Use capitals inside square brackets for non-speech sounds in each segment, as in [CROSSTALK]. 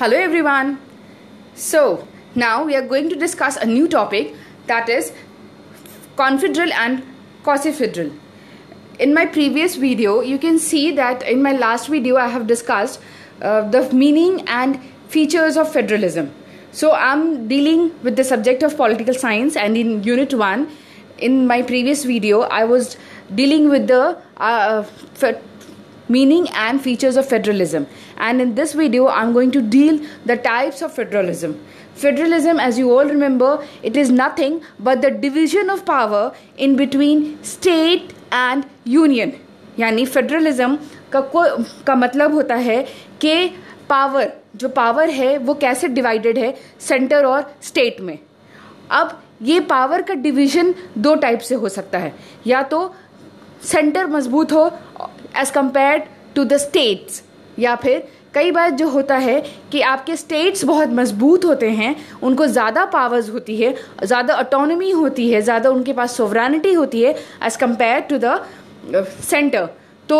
Hello everyone. So, now we are going to discuss a new topic that is confederal and cosifederal. In my previous video, you can see that in my last video I have discussed uh, the meaning and features of federalism. So, I'm dealing with the subject of political science and in unit 1 in my previous video I was dealing with the uh, uh meaning and features of federalism and in this video i'm going to deal the types of federalism federalism as you all remember it is nothing but the division of power in between state and union यानी federalism का को का मतलब होता है कि power जो power है वो कैसे डिवाइडेड है सेंटर और स्टेट में अब ये पावर का डिवीजन दो टाइप से हो सकता है या तो सेंटर मजबूत हो as compare to the states या फिर कई बार जो होता है कि आपके स्टेट्स बहुत मजबूत होते हैं उनको ज़्यादा पावर्स होती है ज़्यादा ऑटोनमी होती है ज़्यादा उनके पास सोवरानिटी होती है as compare to the centre तो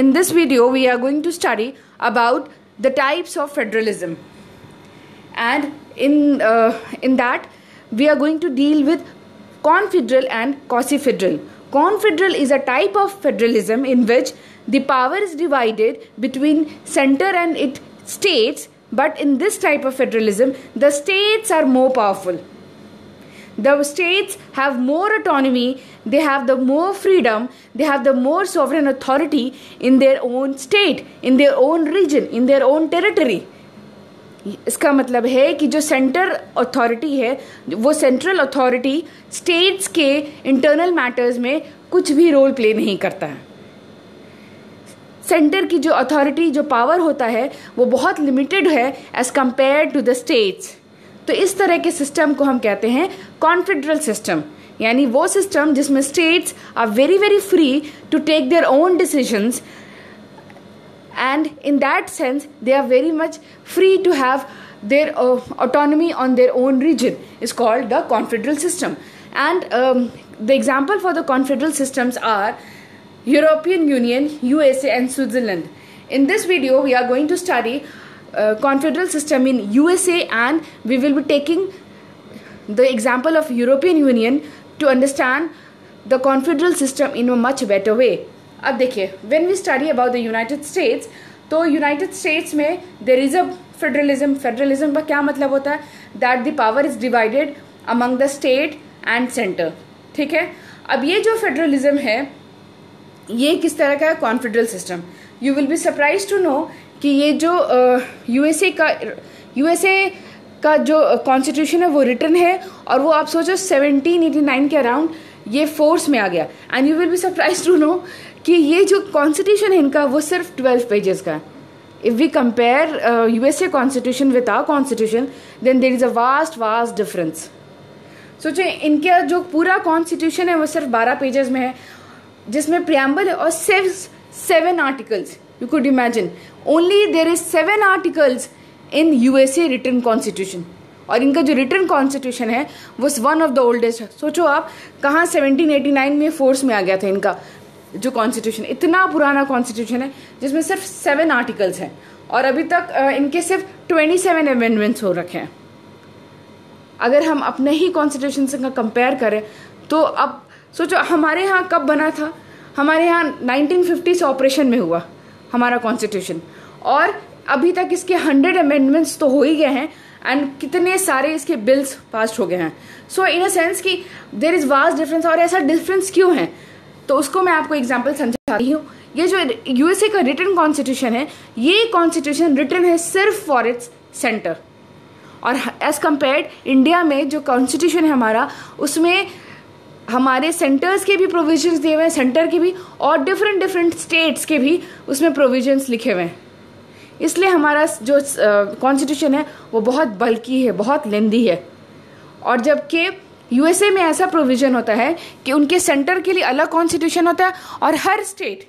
in this video we are going to study about the types of federalism and in in that we are going to deal with confederal and quasi federal Confederal is a type of federalism in which the power is divided between center and its states, but in this type of federalism, the states are more powerful. The states have more autonomy, they have the more freedom, they have the more sovereign authority in their own state, in their own region, in their own territory. इसका मतलब है कि जो centre authority है वो central authority states के internal matters में कुछ भी रोल प्ले नहीं करता है सेंटर की जो अथॉरिटी जो पावर होता है वो बहुत लिमिटेड है as compare to the states तो इस तरह के सिस्टम को हम कहते हैं कॉन्फेडरल सिस्टम यानी वो सिस्टम जिसमें states are very very free to take their own decisions and in that sense they are very much free to have their uh, autonomy on their own region is called the confederal system and um, the example for the confederal systems are european union usa and switzerland in this video we are going to study uh, confederal system in usa and we will be taking the example of european union to understand the confederal system in a much better way अब देखिए when we study about the United States तो United States में there is a federalism फेडरलिज्म का क्या मतलब होता है that the power is divided among the state and centre ठीक है अब ये जो फेडरलिज्म है ये किस तरह का है confederal system you will be surprise to know कि ये जो यूएसए uh, का यूएसए का जो कॉन्स्टिट्यूशन uh, है वो रिटर्न है और वो आप सोचो 1789 के अराउंड ये फोर्स में आ गया and you will be surprise to know कि ये जो कॉन्स्टिट्यूशन है इनका वो सिर्फ ट्वेल्व पेजेस का है we compare U S A constitution with our constitution then there is a vast vast difference सोचो इनका जो पूरा कॉन्स्टिट्यूशन है वो सिर्फ बारह पेजेस में है जिसमें प्रियम्बल है और सिर्फ seven articles you could imagine only there is seven articles in U S A written constitution और इनका जो रिटर्न कॉन्स्टिट्यूशन है वो वन ऑफ द ओल्डेस्ट है सोचो आप कहाँ सेवनटीन एटी नाइन में फोर्स में आ गया था इनका जो कॉन्स्टिट्यूशन इतना पुराना कॉन्स्टिट्यूशन है जिसमें सिर्फ सेवन आर्टिकल्स हैं और अभी तक इनके सिर्फ ट्वेंटी सेवन अमेंडमेंट्स हो रखे हैं अगर हम अपने ही कॉन्स्टिट्यूशन से कंपेयर करें तो अब सोचो हमारे यहाँ कब बना था हमारे यहाँ नाइनटीन से ऑपरेशन में हुआ हमारा कॉन्स्टिट्यूशन और अभी तक इसके हंड्रेड अमेंडमेंट्स तो हो ही गए हैं एंड कितने सारे इसके बिल्स पास हो गए हैं सो इन अ सेंस कि देर इज़ वास्ट डिफरेंस और ऐसा डिफरेंस क्यों है तो उसको मैं आपको एग्जाम्पल समझाती हूँ ये जो यूएसए का रिटर्न कॉन्स्टिट्यूशन है ये कॉन्स्टिट्यूशन रिटर्न है सिर्फ फॉर इट्स सेंटर और एज कम्पेयर्ड इंडिया में जो कॉन्स्टिट्यूशन है हमारा उसमें हमारे सेंटर्स के भी प्रोविजंस दिए हुए हैं सेंटर के भी और डिफरेंट डिफरेंट स्टेट्स के भी उसमें प्रोविजंस लिखे हुए हैं इसलिए हमारा जो कॉन्स्टिट्यूशन है वो बहुत बल्कि है बहुत लेंदी है और जबकि यूएसए में ऐसा प्रोविज़न होता है कि उनके सेंटर के लिए अलग कॉन्स्टिट्यूशन होता है और हर स्टेट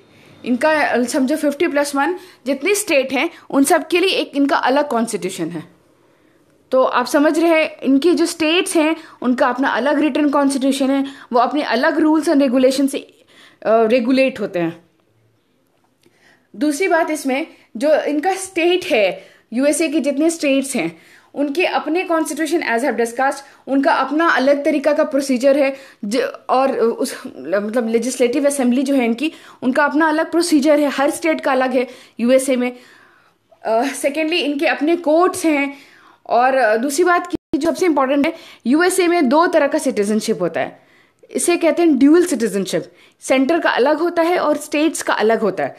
इनका समझो फिफ्टी प्लस वन जितनी स्टेट हैं उन सब के लिए एक इनका अलग कॉन्स्टिट्यूशन है तो आप समझ रहे हैं इनकी जो स्टेट्स हैं उनका अपना अलग रिटर्न कॉन्स्टिट्यूशन है वो अपने अलग रूल्स एंड रेगुलेशन से रेगुलेट होते हैं दूसरी बात इसमें जो इनका स्टेट है यूएसए की जितने स्टेट्स हैं उनके अपने कॉन्स्टिट्यूशन एज हैव डिस्कस्ड उनका अपना अलग तरीका का प्रोसीजर है और उस मतलब लेजिस्लेटिव असेंबली जो है इनकी उनका अपना अलग प्रोसीजर है हर स्टेट का अलग है यूएसए में सेकेंडली uh, इनके अपने कोर्ट्स हैं और दूसरी बात की जो सबसे इम्पोर्टेंट है यूएसए में दो तरह का सिटीजनशिप होता है इसे कहते हैं ड्यूअल सिटीजनशिप सेंटर का अलग होता है और स्टेट्स का अलग होता है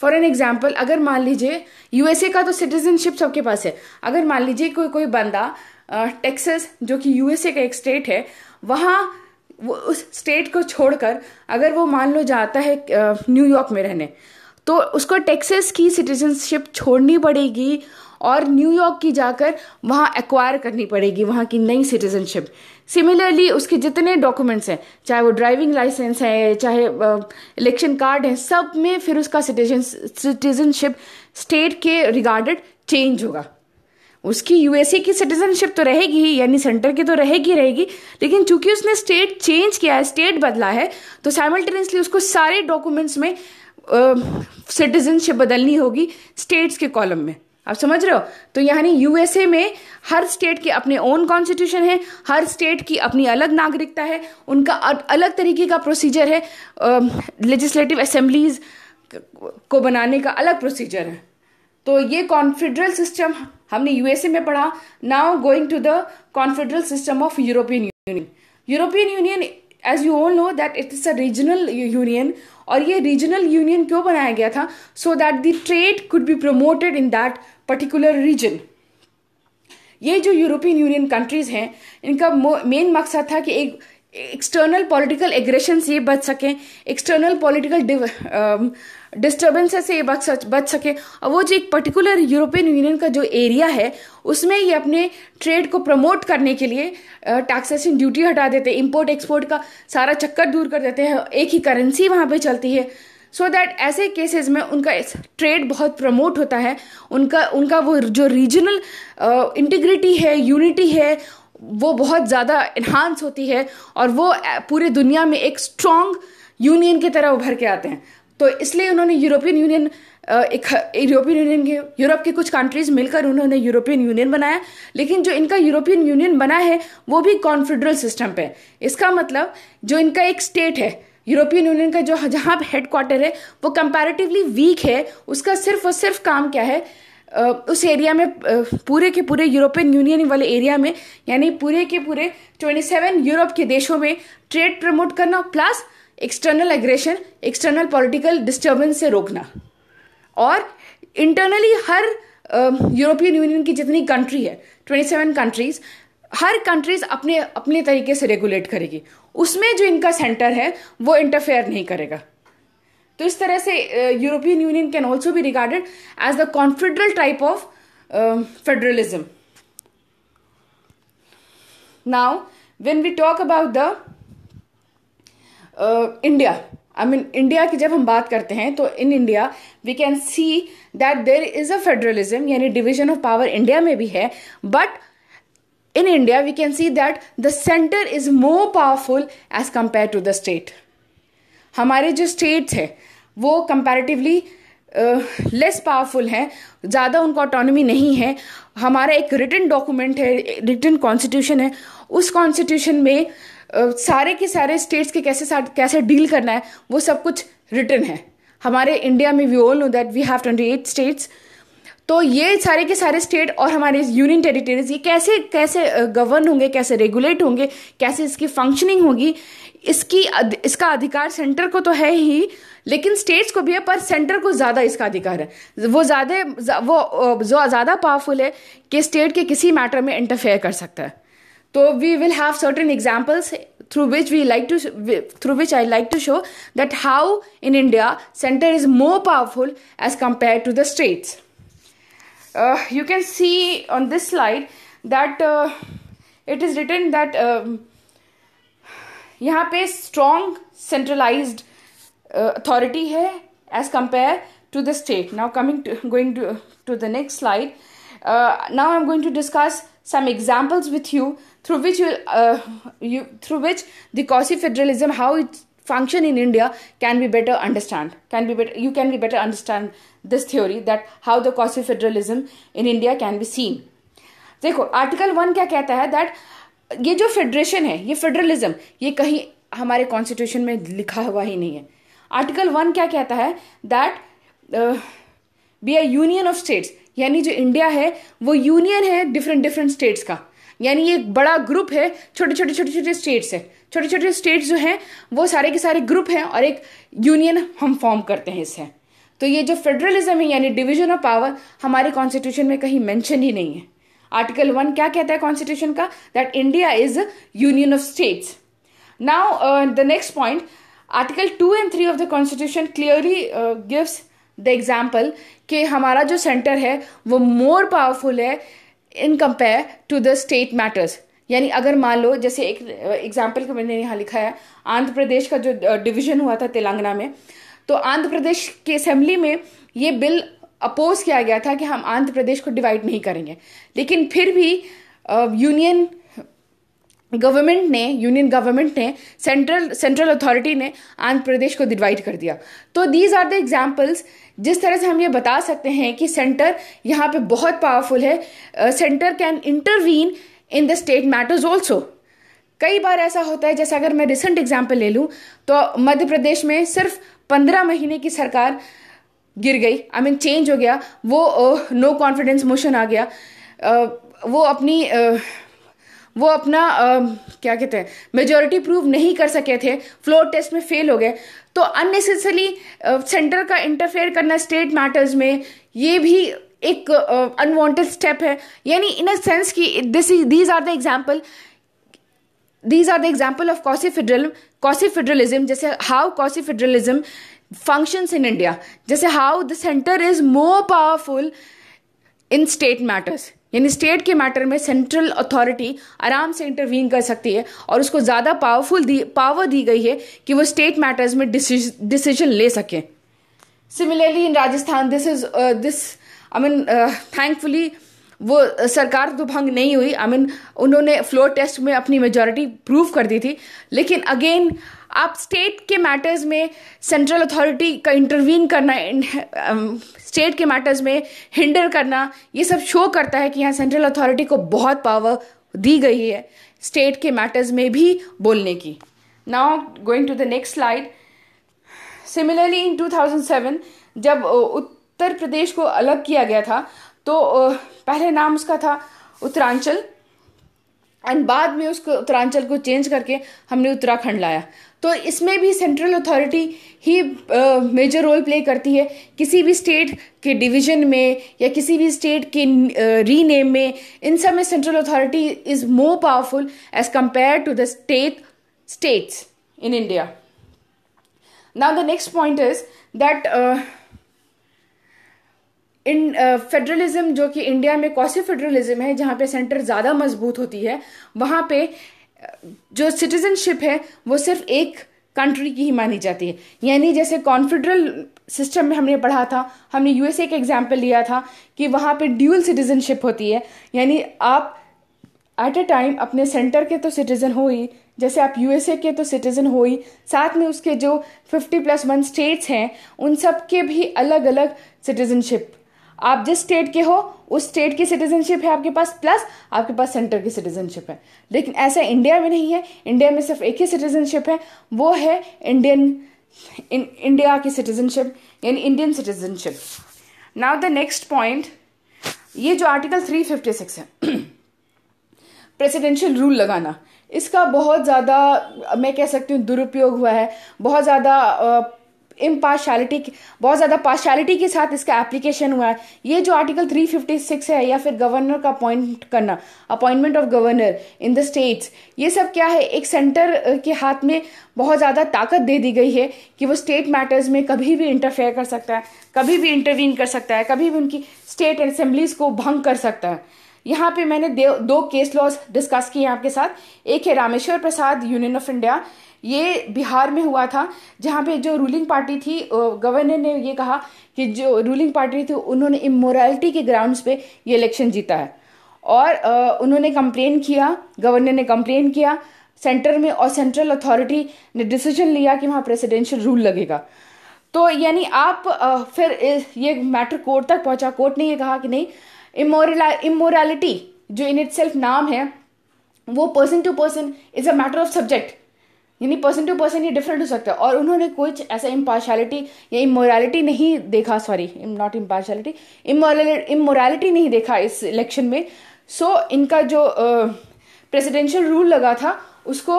फॉर एन एग्जाम्पल अगर मान लीजिए यूएसए का तो सिटीजनशिप सबके पास है अगर मान लीजिए कोई कोई बंदा टेक्सस जो कि यूएसए का एक स्टेट है वहाँ वो उस स्टेट को छोड़कर अगर वो मान लो जाता है न्यूयॉर्क में रहने तो उसको टेक्सस की सिटीजनशिप छोड़नी पड़ेगी और न्यूयॉर्क की जाकर वहाँ एक्वायर करनी पड़ेगी वहाँ की नई सिटीजनशिप सिमिलरली उसके जितने डॉक्यूमेंट्स हैं चाहे वो ड्राइविंग लाइसेंस है चाहे इलेक्शन कार्ड है सब में फिर उसका सिटीजन सिटीजनशिप स्टेट के रिगार्डेड चेंज होगा उसकी यूएसए की सिटीजनशिप तो रहेगी ही यानी सेंटर की तो रहेगी रहेगी लेकिन चूंकि उसने स्टेट चेंज किया है स्टेट बदला है तो साइमल्टेनियसली उसको सारे डॉक्यूमेंट्स में सिटीजनशिप बदलनी होगी स्टेट्स के कॉलम में आप समझ रहे हो तो यानी यूएसए में हर स्टेट के अपने ओन कॉन्स्टिट्यूशन है हर स्टेट की अपनी अलग नागरिकता है उनका अलग तरीके का प्रोसीजर है लेजिस्लेटिव असेंबलीज को बनाने का अलग प्रोसीजर है तो ये कॉन्फेडरल सिस्टम हमने यूएसए में पढ़ा now going to the confederal system of European Union European Union as you own know that it is a regional union और ये रीजनल यूनियन क्यों बनाया गया था so that the trade could be promoted in that particular region ये जो European union countries हैं इनका मेन मकसद था कि एक एक्सटर्नल पॉलिटिकल एग्रेशन से ये बच सकें एक्सटर्नल पॉलिटिकल डिस्टर्बेंसेस से ये बच सक बच सकें और वो जो एक पर्टिकुलर यूरोपियन यूनियन का जो एरिया है उसमें ये अपने ट्रेड को प्रमोट करने के लिए टैक्सेशन uh, ड्यूटी हटा देते हैं इम्पोर्ट एक्सपोर्ट का सारा चक्कर दूर कर देते हैं एक ही करेंसी वहाँ पर चलती है सो so दैट ऐसे केसेस में उनका ट्रेड बहुत प्रमोट होता है उनका उनका वो जो रीजनल इंटीग्रिटी uh, है यूनिटी है वो बहुत ज़्यादा इन्हांस होती है और वो uh, पूरे दुनिया में एक स्ट्रॉन्ग यूनियन की तरह उभर के आते हैं तो इसलिए उन्होंने यूरोपियन यूनियन uh, एक यूरोपियन यूनियन के यूरोप के कुछ कंट्रीज मिलकर उन्होंने यूरोपियन यूनियन बनाया लेकिन जो इनका यूरोपियन यूनियन बना है वो भी कॉन्फेडरल सिस्टम पे इसका मतलब जो इनका एक स्टेट है यूरोपियन यूनियन का जो जहाँ हेड क्वार्टर है वो कंपैरेटिवली वीक है उसका सिर्फ और सिर्फ काम क्या है उस एरिया में पूरे के पूरे यूरोपियन यूनियन वाले एरिया में यानी पूरे के पूरे 27 यूरोप के देशों में ट्रेड प्रमोट करना plus external aggression external political disturbance से रोकना और इंटरनली हर यूरोपियन यूनियन की जितनी कंट्री है 27 कंट्रीज हर कंट्रीज अपने अपने तरीके से रेगुलेट करेगी उसमें जो इनका सेंटर है वो इंटरफेयर नहीं करेगा तो इस तरह से यूरोपियन यूनियन कैन ऑल्सो भी regarded as the confederal type of federalism now when we talk about the India I mean India की जब हम बात करते हैं तो in India we can see that there is a federalism यानी division of power India में भी है but in India, we can see that the center is more powerful as compared to the state. हमारे जो states हैं वो comparatively less powerful हैं ज़्यादा उनको ऑटोनमी नहीं है हमारा एक रिटन डॉक्यूमेंट है रिटन कॉन्स्टिट्यूशन है उस कॉन्स्टिट्यूशन में uh, सारे के सारे स्टेट्स के कैसे कैसे डील करना है वो सब कुछ रिटन है हमारे इंडिया में we all know that we have twenty eight states तो ये सारे के सारे स्टेट और हमारे यूनियन टेरिटरीज ये कैसे कैसे गवर्न होंगे कैसे रेगुलेट होंगे कैसे इसकी फंक्शनिंग होगी इसकी इसका अधिकार सेंटर को तो है ही लेकिन स्टेट्स को भी है पर सेंटर को ज़्यादा इसका अधिकार है वो ज़्यादा वो जो ज़्यादा पावरफुल है कि स्टेट के किसी मैटर में इंटरफेयर कर सकता है तो we will have certain examples through which we like to through which I like to show that how in India centre is more powerful as compare to the states uh, you can see on this slide that uh, it is written that um, यहाँ पे strong centralized uh, authority है as compare to the state. Now coming to going to to the next slide. Uh, now I'm going to discuss some examples with you through which you, uh, you through which the quasi federalism how it function in India can be better understand. Can be better, you can be better understand this theory that how the quasi federalism in India can be seen. देखो article one क्या कहता है that ये जो federation है ये federalism ये कहीं हमारे कॉन्स्टिट्यूशन में लिखा हुआ ही नहीं है आर्टिकल वन क्या कहता है that be a union of states यानी जो इंडिया है वो यूनियन है डिफरेंट डिफरेंट स्टेट्स का यानी एक बड़ा ग्रुप है छोटे छोटे छोटे छोटे स्टेट्स है छोटे छोटे स्टेट्स जो हैं वो सारे के सारे ग्रुप हैं और एक यूनियन हम फॉर्म करते हैं इससे तो ये जो फेडरलिज्म है यानी डिवीजन ऑफ पावर हमारे कॉन्स्टिट्यूशन में कहीं मेंशन ही नहीं है आर्टिकल वन क्या कहता है कॉन्स्टिट्यूशन का that India is union of states now the next point article two and three of the constitution clearly gives the example कि हमारा जो सेंटर है वो मोर पावरफुल है in compare to the state matters यानी अगर मान लो जैसे एक एग्जाम्पल का मैंने यहाँ लिखा है आंध्र प्रदेश का जो डिवीजन हुआ था तेलंगाना में तो आंध्र प्रदेश के असेंबली में ये बिल अपोज किया गया था कि हम आंध्र प्रदेश को डिवाइड नहीं करेंगे लेकिन फिर भी यूनियन गवर्नमेंट ने यूनियन गवर्नमेंट ने सेंट्रल सेंट्रल अथॉरिटी ने आंध्र प्रदेश को डिवाइड कर दिया तो दीज आर द एग्जाम्पल्स जिस तरह से हम ये बता सकते हैं कि सेंटर यहाँ पे बहुत पावरफुल है centre can intervene in the state matters also कई बार ऐसा होता है जैसे अगर मैं रिसेंट एग्जाम्पल ले लूँ तो मध्य प्रदेश में सिर्फ पंद्रह महीने की सरकार गिर गई आई मीन चेंज हो गया वो नो कॉन्फिडेंस मोशन आ गया uh, वो अपनी uh, वो अपना आ, क्या कहते हैं मेजोरिटी प्रूव नहीं कर सके थे फ्लोर टेस्ट में फेल हो गए तो अननेसेसरी सेंटर का इंटरफेयर करना स्टेट मैटर्स में ये भी एक अनवांटेड स्टेप है यानी इन अ सेंस कि this is these are the example these are the example of quasi federal quasi federalism जैसे how quasi federalism functions in India जैसे how the centre is more powerful in state matters यानी state के matter में central authority आराम से intervene कर सकती है और उसको ज़्यादा पावरफुल दी पावर दी गई है कि वो स्टेट मैटर्स में डिसीजन ले सकें similarly in Rajasthan this is this I mean thankfully वो uh, सरकार तो भंग नहीं हुई आई I मीन mean, उन्होंने फ्लोर टेस्ट में अपनी मेजोरिटी प्रूव कर दी थी लेकिन अगेन आप स्टेट के मैटर्स में सेंट्रल अथॉरिटी का इंटरवीन करना स्टेट um, के मैटर्स में हिंडर करना ये सब शो करता है कि यहाँ सेंट्रल अथॉरिटी को बहुत पावर दी गई है स्टेट के मैटर्स में भी बोलने की now going to the next slide similarly in 2007 जब uh, उत्तर प्रदेश को अलग किया गया था तो पहले नाम उसका था उत्तरांचल एंड बाद में उसको उत्तरांचल को चेंज करके हमने उत्तराखंड लाया तो इसमें भी सेंट्रल अथॉरिटी ही मेजर रोल प्ले करती है किसी भी स्टेट के डिवीजन में या किसी भी स्टेट के रीनेम में इन सब में central authority is more powerful as compare to the state states in India now the next point is that in federalism जो कि इंडिया में कौसी फेडरलिज्म है जहाँ पे सेंटर ज़्यादा मजबूत होती है वहाँ पे जो सिटीजनशिप है वो सिर्फ एक कंट्री की ही मानी जाती है यानी जैसे कॉन्फेडरल सिस्टम में हमने पढ़ा था हमने यूएसए का एग्जाम्पल लिया था कि वहाँ पे ड्यूल सिटीजनशिप होती है यानी आप एट ए टाइम अपने सेंटर के तो सिटीज़न हो ही जैसे आप यूएसए के तो सिटीज़न हो ही साथ में उसके जो फिफ्टी प्लस वन स्टेट्स हैं उन सब के भी अलग अलग सिटीज़नशिप आप जिस स्टेट के हो उस स्टेट की सिटीजनशिप है आपके पास प्लस आपके पास सेंटर की सिटीजनशिप है लेकिन ऐसा इंडिया में नहीं है इंडिया में सिर्फ एक ही सिटीजनशिप है वो है इंडियन इन इंडिया की सिटीजनशिप यानी Indian citizenship now the next point ये जो आर्टिकल 356 है प्रेसिडेंशियल [CLEARS THROAT] रूल लगाना इसका बहुत ज़्यादा मैं कह सकती हूँ दुरुपयोग हुआ है बहुत ज़्यादा इम्पार्शलिटी बहुत ज़्यादा पार्शलिटी के साथ इसका एप्लीकेशन हुआ है ये जो आर्टिकल 356 है या फिर गवर्नर का अपॉइंट करना appointment of governor in the states ये सब क्या है एक सेंटर के हाथ में बहुत ज़्यादा ताकत दे दी गई है कि वो स्टेट मैटर्स में कभी भी इंटरफेयर कर सकता है कभी भी इंटरवीन कर सकता है कभी भी उनकी स्टेट असेंबलीज को भंग कर सकता है यहाँ पे मैंने दो केस लॉज डिस्कस किए हैं आपके साथ एक है Rameshwar Prasad union of India ये बिहार में हुआ था जहाँ पे जो रूलिंग पार्टी थी गवर्नर ने ये कहा कि जो रूलिंग पार्टी थी उन्होंने इमोरालिटी के ग्राउंड्स पे ये इलेक्शन जीता है और उन्होंने कंप्लेन किया गवर्नर ने कंप्लेन किया सेंटर में और सेंट्रल अथॉरिटी ने डिसीजन लिया कि वहाँ प्रेसिडेंशियल रूल लगेगा तो यानी आप फिर ये मैटर कोर्ट तक पहुँचा कोर्ट ने ये कहा कि नहीं इमोरला इमोरालिटी जो इन इट सेल्फ नाम है वो person to person is a matter of subject यानी पर्सन टू पर्सन ये डिफरेंट हो सकता है और उन्होंने कुछ ऐसा इम्पार्शलिटी या इमोरालिटी नहीं देखा सॉरी नॉट इम्पार्शलिटी इमोरालिटी नहीं देखा इस इलेक्शन में सो so, इनका जो प्रेसिडेंशियल uh, रूल लगा था उसको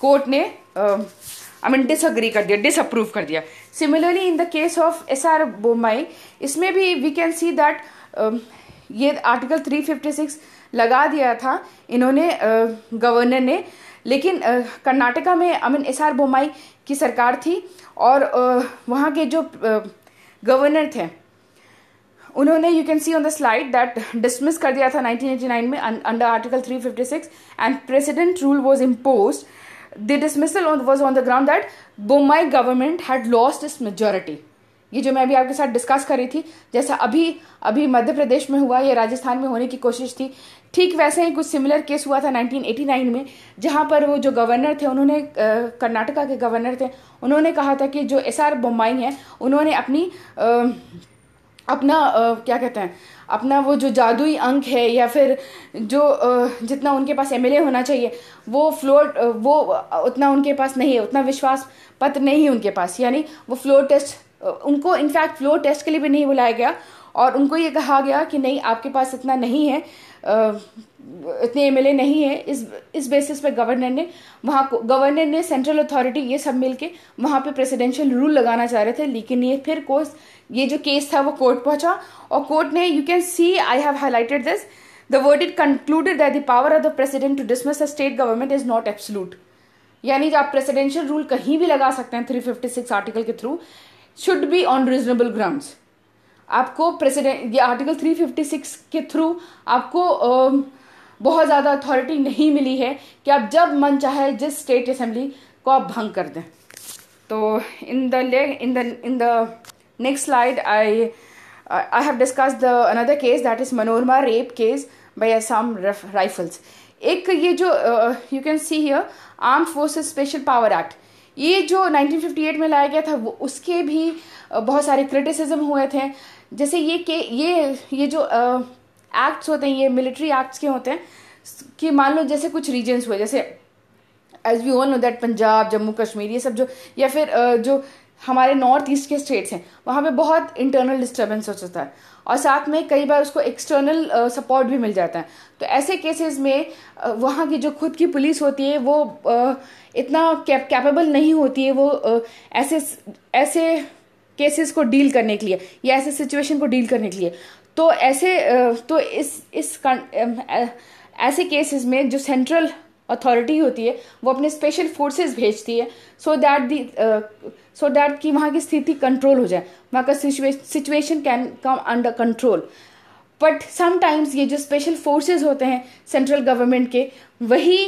कोर्ट ने आई मीन डिसअग्री कर दिया डिसअप्रूव कर दिया similarly in the case of S R Bommai इसमें भी वी कैन सी दैट ये आर्टिकल 356 लगा दिया था इन्होंने गवर्नर ने लेकिन कर्नाटका में अमीन एस आर बोमाई की सरकार थी और वहाँ के जो गवर्नर थे उन्होंने you can see on the slide that dismiss कर दिया था 1989 में under article 356 and president rule was imposed the dismissal was on the ground that Bommai government had lost its majority ये जो मैं अभी आपके साथ डिस्कस कर रही थी जैसा अभी अभी मध्य प्रदेश में हुआ या राजस्थान में होने की कोशिश थी ठीक वैसे ही कुछ सिमिलर केस हुआ था 1989 में जहाँ पर वो जो गवर्नर थे उन्होंने कर्नाटका के गवर्नर थे उन्होंने कहा था कि जो एस आर बोम्बाई हैं उन्होंने अपनी आ, अपना आ, क्या कहते हैं अपना वो जो जादुई अंक है या फिर जो आ, जितना उनके पास एमएलए होना चाहिए वो फ्लोर वो उतना उनके पास नहीं है उतना विश्वास पत्र नहीं है उनके पास यानी वो फ्लोर टेस्ट उनको इनफैक्ट फ्लो टेस्ट के लिए भी नहीं बुलाया गया और उनको ये कहा गया कि नहीं आपके पास इतना नहीं है इतने एम नहीं है इस इस बेसिस पे गवर्नर ने वहाँ गवर्नर ने सेंट्रल अथॉरिटी ये सब मिलके वहाँ पर प्रेसिडेंशियल रूल लगाना चाह रहे थे लेकिन ये फिर कोर्स ये जो केस था वो कोर्ट पहुँचा और कोर्ट ने you can see I have highlighted this the word it concluded that the power of the president to dismiss a state government is not absolute यानी आप प्रेसिडेंशियल रूल कहीं भी लगा सकते हैं 356 आर्टिकल के through should be on reasonable grounds आपको president ये आर्टिकल 356 के थ्रू आपको बहुत ज़्यादा अथॉरिटी नहीं मिली है कि आप जब मन चाहे जिस स्टेट असेंबली को आप भंग कर दें तो इन द ले in the in the next slide I I have discuss the another case that is Manorama rape case by Assam rifles एक ये जो you can see here arm forces special power act ये जो 1958 में लाया गया था वो उसके भी बहुत सारे क्रिटिसिज्म हुए थे जैसे ये के ये ये जो एक्ट्स होते हैं ये मिलिट्री एक्ट्स के होते हैं कि मान लो जैसे कुछ रीजन्स हुए जैसे as we all know that Punjab Jammu Kashmir ये सब जो या फिर जो हमारे नॉर्थ ईस्ट के स्टेट्स हैं वहाँ पे बहुत इंटरनल डिस्टर्बेंस हो जाता है और साथ में कई बार उसको एक्सटर्नल सपोर्ट भी मिल जाता है तो ऐसे केसेस में वहाँ की जो खुद की पुलिस होती है वो इतना कैपेबल नहीं होती है वो ऐसे ऐसे केसेस को डील करने के लिए या ऐसे सिचुएशन को डील करने के लिए तो ऐसे तो इस इस ऐसे केसेस में जो सेंट्रल अथॉरिटी होती है वो अपने स्पेशल फोर्सेस भेजती है so that the so that कि वहाँ की स्थिति कंट्रोल हो जाए वहाँ का situation can come under control but sometimes ये जो स्पेशल फोर्सेस होते हैं सेंट्रल गवर्नमेंट के वही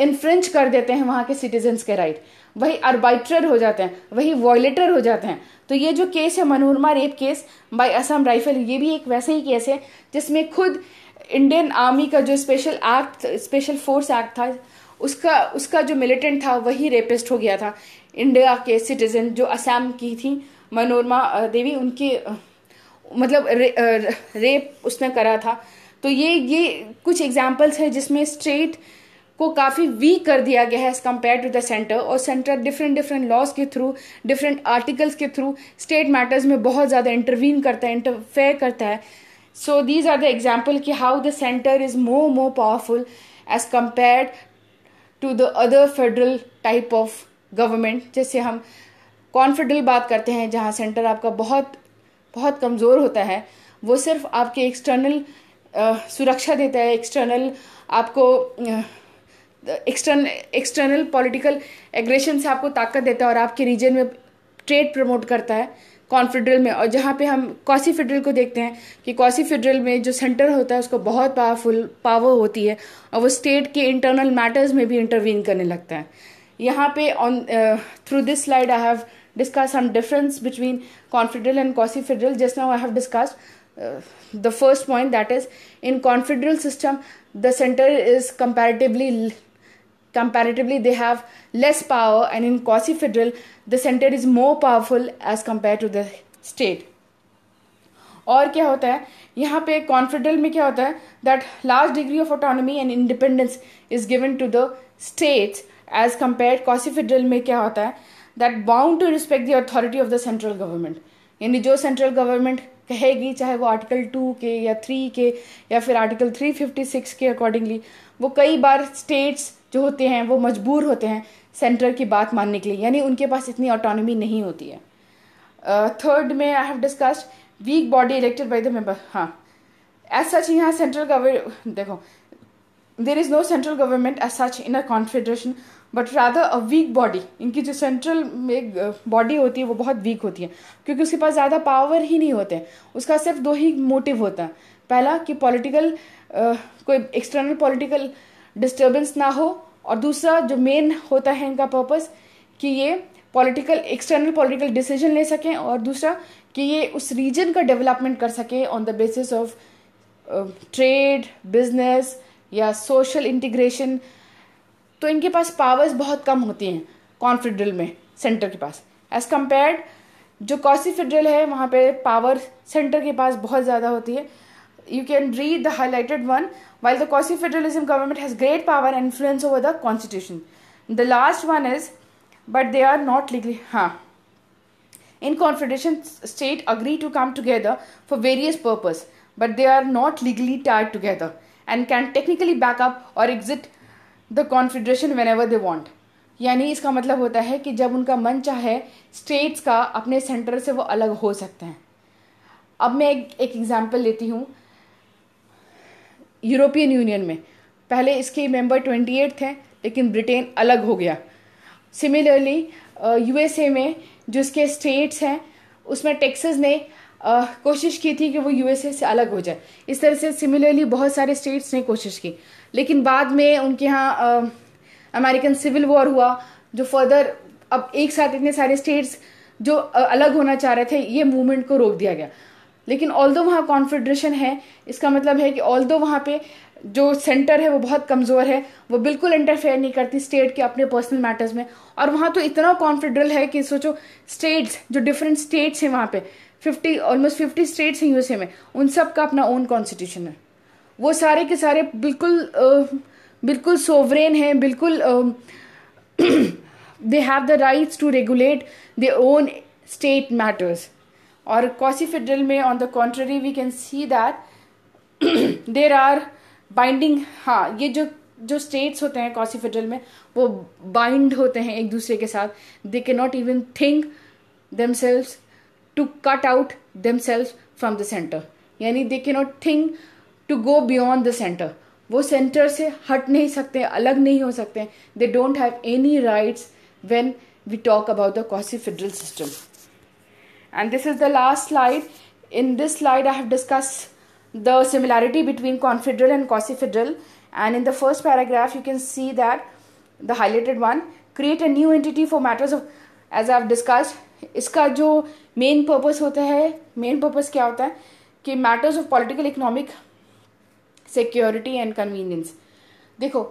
इन्फ्रेंच कर देते हैं वहाँ के सिटीजन्स के राइट वही अरबाइटर हो जाते हैं वही वॉयलेटर हो जाते हैं तो ये जो केस है Manorama rape case by Assam rifle ये भी एक वैसे ही केस है जिसमें खुद इंडियन आर्मी का जो special act special force act था उसका उसका जो मिलिटेंट था वही रेपिस्ट हो गया था इंडिया के सिटीजन जो असम की थी मनोरमा देवी उनके मतलब रे, रेप उसने करा था तो ये ये कुछ एग्जाम्पल्स हैं जिसमें स्टेट को काफ़ी वीक कर दिया गया है as compare to the centre और सेंटर डिफरेंट डिफरेंट लॉज के थ्रू डिफरेंट आर्टिकल्स के थ्रू स्टेट मैटर्स में बहुत ज़्यादा इंटरवीन करता है इंटरफेयर करता है So these are the example ki how the center is more more powerful as compared to the other federal type of government जैसे हम कॉन्फेडरल बात करते हैं जहाँ सेंटर आपका बहुत बहुत कमज़ोर होता है वो सिर्फ आपके एक्सटर्नल सुरक्षा देता है एक्सटर्नल आपको एक्सटर्न एक्सटर्नल पॉलिटिकल एग्रेशन से आपको ताकत देता है और आपके रीजन में ट्रेड प्रमोट करता है कॉन्फेडरल में और जहाँ पे हम कौसी फेडरल को देखते हैं कि कौसी फेडरल में जो सेंटर होता है उसको बहुत पावरफुल पावर होती है और वो स्टेट के इंटरनल मैटर्स में भी इंटरवीन करने लगता है यहाँ पे on through this slide I have discuss some difference between confederal and quasi federal just now I have discuss the first point that is in confederal system the centre is comparatively comparatively they have less power and in quasi federal the center is more powerful as compared to the state और क्या होता है यहाँ पे कॉन्फिडरल में क्या होता है that large degree of autonomy and independence is given to the states as compare quasi federal में क्या होता है that bound to respect the authority of the central government यानी जो सेंट्रल गवर्नमेंट कहेगी चाहे वो आर्टिकल टू के या थ्री के या फिर आर्टिकल थ्री फिफ्टी सिक्स के अकॉर्डिंगली वो कई बार स्टेट्स जो होते हैं वो मजबूर होते हैं सेंटर की बात मानने के लिए यानी उनके पास इतनी ऑटोनोमी नहीं होती है थर्ड में I have discussed weak body elected by the member हाँ एज सच यहाँ सेंट्रल गवर्न देखो there is no central government as such in a confederation but rather a weak body इनकी जो सेंट्रल एक बॉडी होती है वो बहुत वीक होती है क्योंकि उसके पास ज़्यादा पावर ही नहीं होते उसका सिर्फ दो ही मोटिव होता है पहला कि पॉलिटिकल uh, कोई एक्सटर्नल पॉलिटिकल uh, डिस्टर्बेंस ना हो और दूसरा जो मेन होता है इनका पर्पस कि ये पॉलिटिकल एक्सटर्नल पॉलिटिकल डिसीजन ले सकें और दूसरा कि ये उस रीजन का डेवलपमेंट कर सकें on the basis of trade business या सोशल इंटीग्रेशन तो इनके पास पावर्स बहुत कम होती हैं कॉन्फेडरल में सेंटर के पास एज़ कम्पेयर्ड जो कॉसी फेडरल है वहाँ पे पावर सेंटर के पास बहुत ज़्यादा होती है you can read the highlighted one while the quasi federalism government has great power and influence over the constitution the last one is but they are not legally huh in confederation state agree to come together for various purpose but they are not legally tied together and can technically back up or exit the confederation whenever they want. यानी इसका मतलब होता है कि जब उनका मन चाहे स्टेट्स का अपने सेंटर से वो अलग हो सकते हैं अब मैं एक एग्ज़ाम्पल लेती हूँ यूरोपियन यूनियन में पहले इसके मेंबर 28 थे लेकिन ब्रिटेन अलग हो गया सिमिलरली यूएसए में जो इसके स्टेट्स हैं उसमें टेक्सस ने Uh, कोशिश की थी कि वो यूएसए से अलग हो जाए इस तरह से सिमिलरली बहुत सारे स्टेट्स ने कोशिश की लेकिन बाद में उनके यहाँ अमेरिकन सिविल वॉर हुआ जो फर्दर अब एक साथ इतने सारे स्टेट्स जो uh, अलग होना चाह रहे थे ये मूवमेंट को रोक दिया गया लेकिन ऑल दो वहाँ कॉन्फेड्रेशन है इसका मतलब है कि ऑल दो वहाँ पे जो सेंटर है वो बहुत कमज़ोर है वो बिल्कुल इंटरफेयर नहीं करती स्टेट के अपने पर्सनल मैटर्स में और वहाँ तो इतना कॉन्फेडरल है कि सोचो स्टेट्स जो डिफरेंट स्टेट्स हैं वहाँ पे फिफ्टी ऑलमोस्ट फिफ्टी स्टेट्स हैं यूएसए में उन सब का अपना ओन कॉन्स्टिट्यूशन है वो सारे के सारे बिल्कुल आ, बिल्कुल सोवरेन हैं बिल्कुल they have the rights to regulate they own state matters और or में on the contrary we can see that there are binding हाँ ये जो जो स्टेट्स होते हैं कॉसिफिडल में वो बाइंड होते हैं एक दूसरे के साथ दे के not even think themselves to cut out themselves from the centre यानी दे के not think to go beyond the centre वो सेंटर से हट नहीं सकते अलग नहीं हो सकते they don't have any rights when we talk about the quasi federal system and this is the last slide in this slide i have discussed the similarity between confederal and cosifederal and in the first paragraph you can see that the highlighted one create a new entity for matters of as i've discussed इसका jo main purpose hota hai, main purpose kya hota hai? Ki matters of political, economic, security and convenience. देखो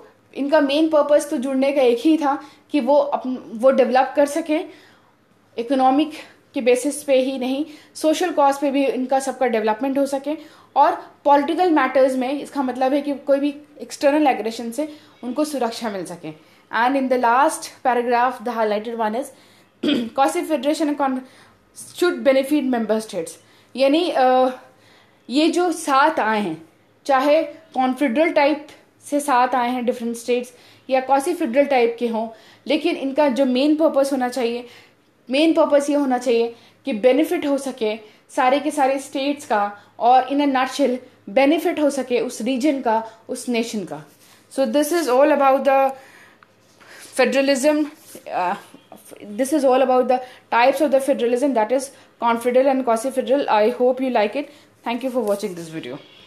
इनका main purpose तो जुड़ने का एक ही था कि वो अपन वो डेवलप कर सकें इकोनॉमिक के बेसिस पे ही नहीं सोशल कॉज पे भी इनका सबका डेवलपमेंट हो सके और पॉलिटिकल मैटर्स में इसका मतलब है कि कोई भी एक्सटर्नल एग्रेशन से उनको सुरक्षा मिल सके and in the last paragraph the highlighted one is quasi federation should benefit member states यानी ये जो साथ आए हैं चाहे कॉन्फेडरल टाइप से साथ आए हैं डिफरेंट स्टेट्स या कॉसी फेडरल टाइप के हों लेकिन इनका जो मेन पर्पस होना चाहिए मेन पर्पज़ ये होना चाहिए कि बेनिफिट हो सके सारे के सारे स्टेट्स का और इन अ नर्शल बेनिफिट हो सके उस रीजन का उस नेशन का so this is all about the federalism this is all about the types of the federalism that is confederal and quasi federal I hope you like it thank you for watching this video